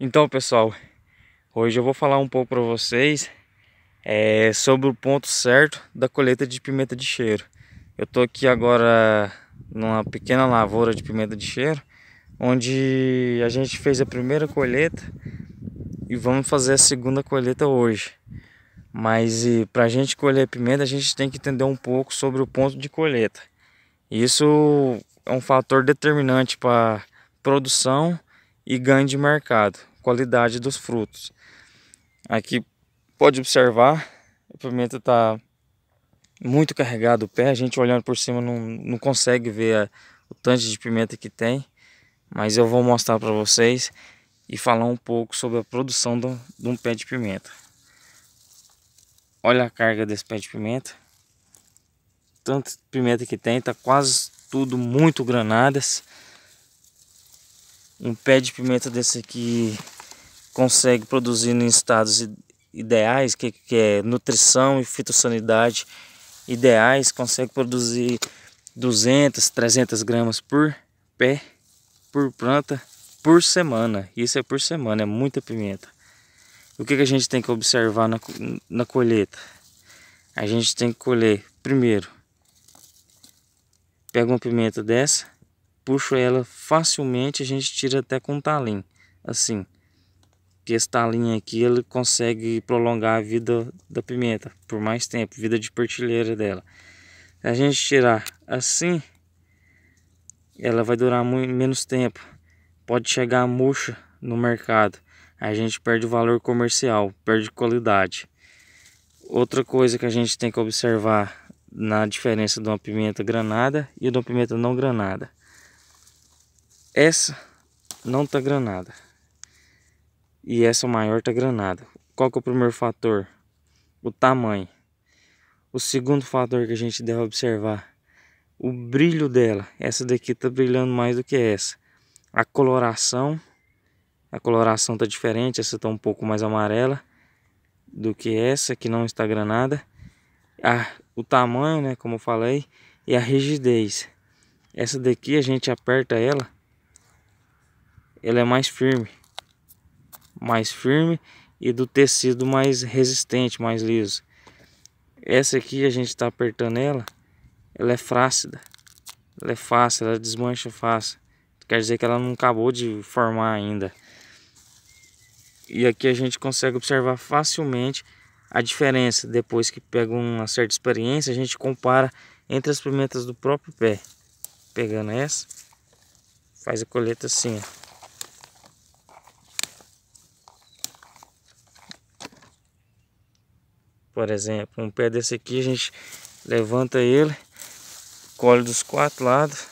Então, pessoal, hoje eu vou falar um pouco para vocês é, sobre o ponto certo da colheita de pimenta de cheiro. Eu tô aqui agora numa pequena lavoura de pimenta de cheiro, onde a gente fez a primeira colheita e vamos fazer a segunda colheita hoje. Mas para a gente colher pimenta, a gente tem que entender um pouco sobre o ponto de colheita. Isso é um fator determinante para produção e ganho de mercado, qualidade dos frutos. Aqui pode observar, a pimenta está muito carregado o pé, a gente olhando por cima não, não consegue ver a, é, o tanto de pimenta que tem, mas eu vou mostrar para vocês e falar um pouco sobre a produção do, de um pé de pimenta. Olha a carga desse pé de pimenta, tanto pimenta que tem, está quase tudo muito granadas um pé de pimenta desse aqui consegue produzir em estados ideais, que, que é nutrição e fitossanidade ideais, consegue produzir 200, 300 gramas por pé, por planta, por semana. Isso é por semana, é muita pimenta. O que, que a gente tem que observar na, na colheita? A gente tem que colher, primeiro, pega uma pimenta dessa, puxo ela facilmente, a gente tira até com talim, assim. Que esse talim aqui, ele consegue prolongar a vida da pimenta por mais tempo, vida de pertilheira dela. Se a gente tirar assim, ela vai durar muito, menos tempo. Pode chegar murcha no mercado. A gente perde valor comercial, perde qualidade. Outra coisa que a gente tem que observar na diferença de uma pimenta granada e de uma pimenta não granada essa não tá granada. E essa maior tá granada. Qual que é o primeiro fator? O tamanho. O segundo fator que a gente deve observar, o brilho dela. Essa daqui tá brilhando mais do que essa. A coloração, a coloração tá diferente, essa tá um pouco mais amarela do que essa que não está granada. A, o tamanho, né, como eu falei, e a rigidez. Essa daqui a gente aperta ela, ele é mais firme. Mais firme e do tecido mais resistente, mais liso. Essa aqui a gente está apertando ela, ela é frácida, Ela é fácil, ela desmancha fácil. Quer dizer que ela não acabou de formar ainda. E aqui a gente consegue observar facilmente a diferença. Depois que pega uma certa experiência, a gente compara entre as pimentas do próprio pé. Pegando essa, faz a colheita assim, ó. por exemplo. Um pé desse aqui a gente levanta ele, colhe dos quatro lados